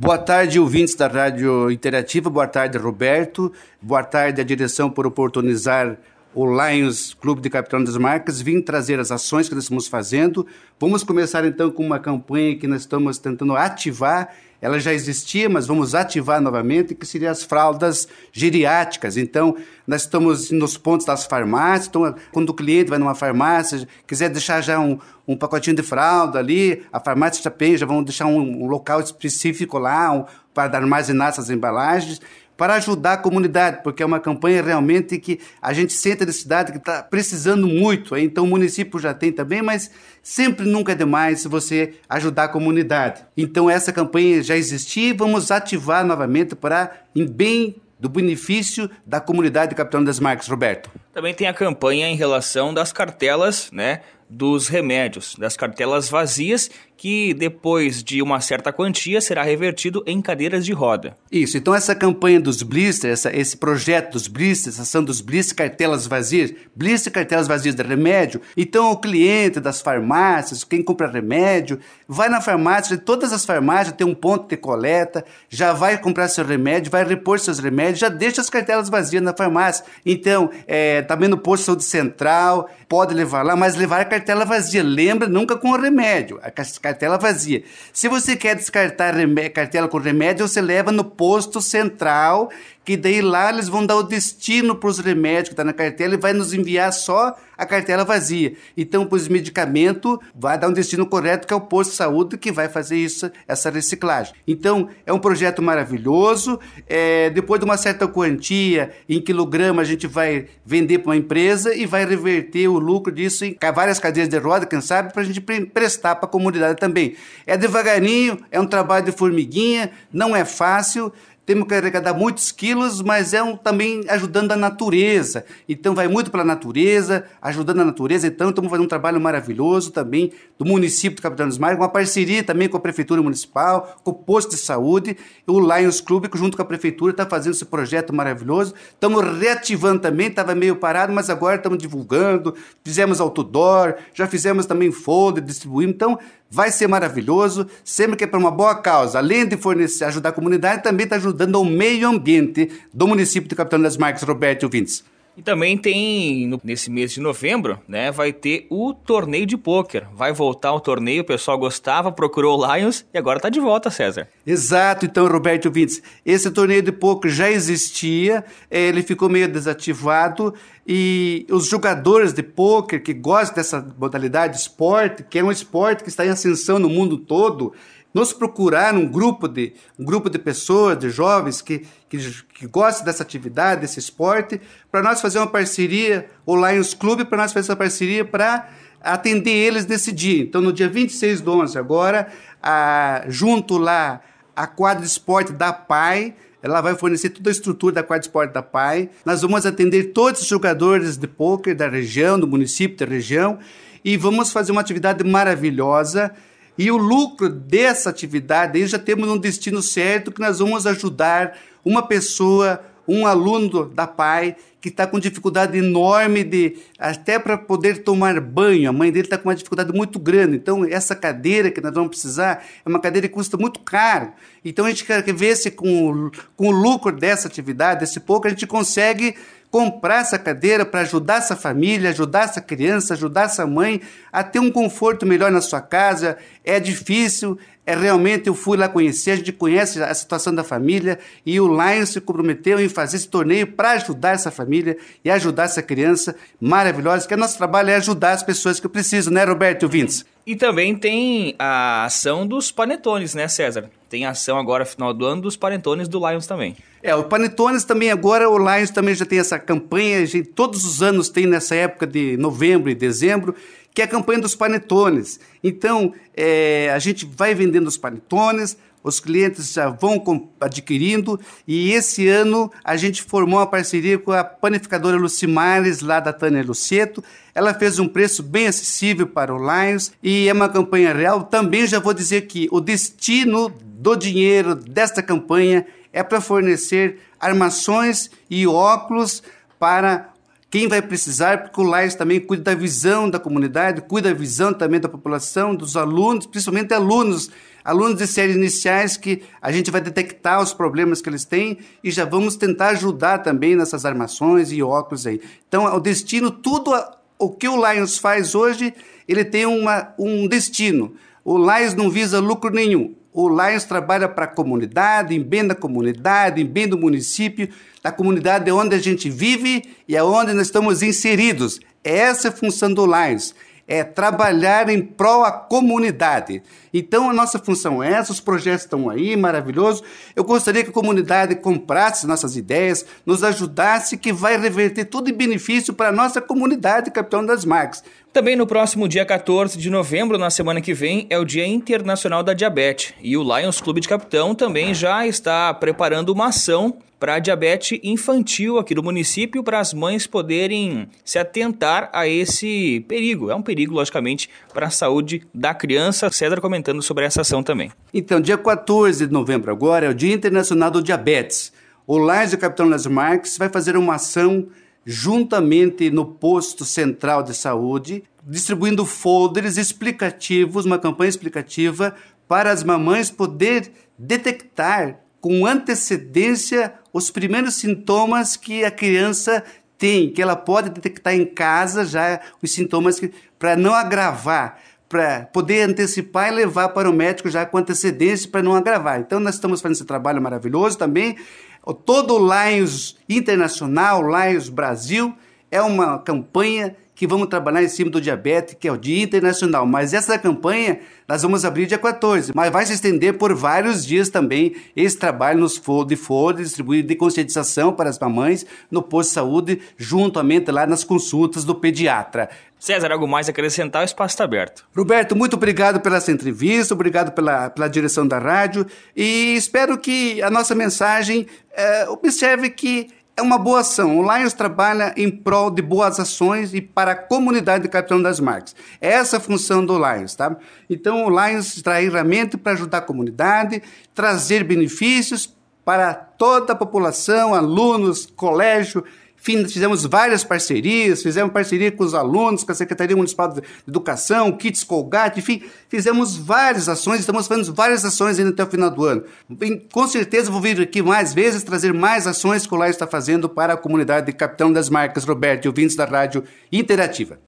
Boa tarde, ouvintes da Rádio Interativa. Boa tarde, Roberto. Boa tarde à direção por oportunizar o Lions Clube de Capitão das Marcas, vim trazer as ações que nós estamos fazendo. Vamos começar então com uma campanha que nós estamos tentando ativar. Ela já existia, mas vamos ativar novamente, que seria as fraldas geriátricas. Então, nós estamos nos pontos das farmácias. Então, quando o cliente vai numa farmácia, quiser deixar já um, um pacotinho de fralda ali, a farmácia já tem, já vão deixar um, um local específico lá um, para armazenar essas embalagens para ajudar a comunidade, porque é uma campanha realmente que a gente sente da cidade que está precisando muito. Então o município já tem também, mas sempre nunca é demais se você ajudar a comunidade. Então essa campanha já existia e vamos ativar novamente para em bem do benefício da comunidade de Capitão das Marcas, Roberto. Também tem a campanha em relação das cartelas, né? dos remédios, das cartelas vazias, que depois de uma certa quantia será revertido em cadeiras de roda. Isso, então essa campanha dos blisters, essa, esse projeto dos blisters, ação dos blisters, cartelas vazias, blister cartelas vazias de remédio, então o cliente das farmácias, quem compra remédio, vai na farmácia, todas as farmácias tem um ponto de coleta, já vai comprar seu remédio, vai repor seus remédios, já deixa as cartelas vazias na farmácia. Então, é, também no posto de saúde central, pode levar lá, mas levar a cartela vazia. Lembra, nunca com o remédio. A cartela vazia. Se você quer descartar cartela com remédio, você leva no posto central que daí lá eles vão dar o destino para os remédios que está na cartela e vai nos enviar só a cartela vazia. Então, para os medicamentos, vai dar um destino correto, que é o posto de saúde que vai fazer isso, essa reciclagem. Então, é um projeto maravilhoso. É, depois de uma certa quantia, em quilograma, a gente vai vender para uma empresa e vai reverter o lucro disso em várias cadeias de roda, quem sabe, para a gente prestar para a comunidade também. É devagarinho, é um trabalho de formiguinha, não é fácil, temos que arrecadar muitos quilos, mas é um, também ajudando a natureza. Então vai muito para a natureza, ajudando a natureza. Então estamos fazendo um trabalho maravilhoso também do município de Capitão dos Mares, uma parceria também com a Prefeitura Municipal, com o posto de saúde, o Lions Clube, que junto com a Prefeitura está fazendo esse projeto maravilhoso. Estamos reativando também, estava meio parado, mas agora estamos divulgando, fizemos outdoor, já fizemos também folder, distribuímos. Então Vai ser maravilhoso, sempre que é para uma boa causa. Além de fornecer, ajudar a comunidade, também está ajudando ao meio ambiente do município de Capitão das Marques, Roberto Vintes. E também tem, nesse mês de novembro, né, vai ter o torneio de pôquer. Vai voltar o torneio, o pessoal gostava, procurou o Lions e agora está de volta, César. Exato, então, Roberto Vintes. Esse torneio de pôquer já existia, eh, ele ficou meio desativado e os jogadores de pôquer que gostam dessa modalidade de esporte, que é um esporte que está em ascensão no mundo todo, nós procurar um grupo de um grupo de pessoas, de jovens que, que, que gostam dessa atividade, desse esporte, para nós fazer uma parceria, o Lions Clube, para nós fazer essa parceria para atender eles nesse dia. Então, no dia 26 do 11, agora, a, junto lá a quadra de esporte da PAI, ela vai fornecer toda a estrutura da quadra de esporte da PAI. Nós vamos atender todos os jogadores de pôquer da região, do município, da região, e vamos fazer uma atividade maravilhosa e o lucro dessa atividade, aí já temos um destino certo que nós vamos ajudar uma pessoa, um aluno da PAI, que está com dificuldade enorme de até para poder tomar banho. A mãe dele está com uma dificuldade muito grande. Então, essa cadeira que nós vamos precisar é uma cadeira que custa muito caro. Então, a gente quer ver se com, com o lucro dessa atividade, esse pouco, a gente consegue comprar essa cadeira para ajudar essa família, ajudar essa criança, ajudar essa mãe a ter um conforto melhor na sua casa. É difícil, é realmente eu fui lá conhecer, a gente conhece a situação da família e o Lion se comprometeu em fazer esse torneio para ajudar essa família e ajudar essa criança maravilhosa, que é nosso trabalho é ajudar as pessoas que precisam, né, Roberto Vintes? E também tem a ação dos panetones, né, César? Tem ação agora final do ano dos panetones do Lions também. É, o Panetones também agora, o Lions também já tem essa campanha, a gente, todos os anos tem nessa época de novembro e dezembro, que é a campanha dos panetones. Então, é, a gente vai vendendo os panetones, os clientes já vão adquirindo, e esse ano a gente formou uma parceria com a panificadora Lucimares, lá da Tânia Luceto. Ela fez um preço bem acessível para o Lions e é uma campanha real. Também já vou dizer que o destino do dinheiro desta campanha é para fornecer armações e óculos para quem vai precisar, porque o LAIS também cuida da visão da comunidade, cuida da visão também da população, dos alunos, principalmente alunos, alunos de séries iniciais que a gente vai detectar os problemas que eles têm e já vamos tentar ajudar também nessas armações e óculos aí. Então, é o destino, tudo o que o Lions faz hoje, ele tem uma, um destino. O Lions não visa lucro nenhum. O Lions trabalha para a comunidade, em bem da comunidade, em bem do município, da comunidade onde a gente vive e aonde nós estamos inseridos. É essa é a função do Lions é trabalhar em prol à comunidade. Então, a nossa função é essa, os projetos estão aí, maravilhoso. Eu gostaria que a comunidade comprasse nossas ideias, nos ajudasse, que vai reverter tudo em benefício para a nossa comunidade, Capitão das Marcas. Também no próximo dia 14 de novembro, na semana que vem, é o Dia Internacional da Diabetes. E o Lions Clube de Capitão também já está preparando uma ação para diabetes infantil aqui do município, para as mães poderem se atentar a esse perigo. É um perigo, logicamente, para a saúde da criança. Cedra comentando sobre essa ação também. Então, dia 14 de novembro agora é o Dia Internacional do Diabetes. O Lais Capitão Las Marques vai fazer uma ação juntamente no posto central de saúde, distribuindo folders explicativos, uma campanha explicativa para as mamães poder detectar com antecedência os primeiros sintomas que a criança tem, que ela pode detectar em casa já os sintomas para não agravar, para poder antecipar e levar para o médico já com antecedência para não agravar. Então nós estamos fazendo esse trabalho maravilhoso também. Todo o Lions Internacional, Lions Brasil, é uma campanha que vamos trabalhar em cima do diabetes, que é o Dia Internacional. Mas essa campanha nós vamos abrir dia 14, mas vai se estender por vários dias também esse trabalho nos de folha, distribuído de conscientização para as mamães no posto de saúde, juntamente lá nas consultas do pediatra. César, algo mais a acrescentar? O espaço está aberto. Roberto, muito obrigado pela essa entrevista, obrigado pela, pela direção da rádio e espero que a nossa mensagem é, observe que é uma boa ação. O Lions trabalha em prol de boas ações e para a comunidade de Capitão das marcas. É essa a função do Lions, tá? Então, o Lions traz ferramenta para ajudar a comunidade, trazer benefícios para toda a população, alunos, colégio Fizemos várias parcerias, fizemos parceria com os alunos, com a Secretaria Municipal de Educação, Kits Colgate, enfim, fizemos várias ações, estamos fazendo várias ações ainda até o final do ano. com certeza vou vir aqui mais vezes trazer mais ações que o Lar está fazendo para a comunidade de Capitão das Marcas, Roberto e ouvintes da Rádio Interativa.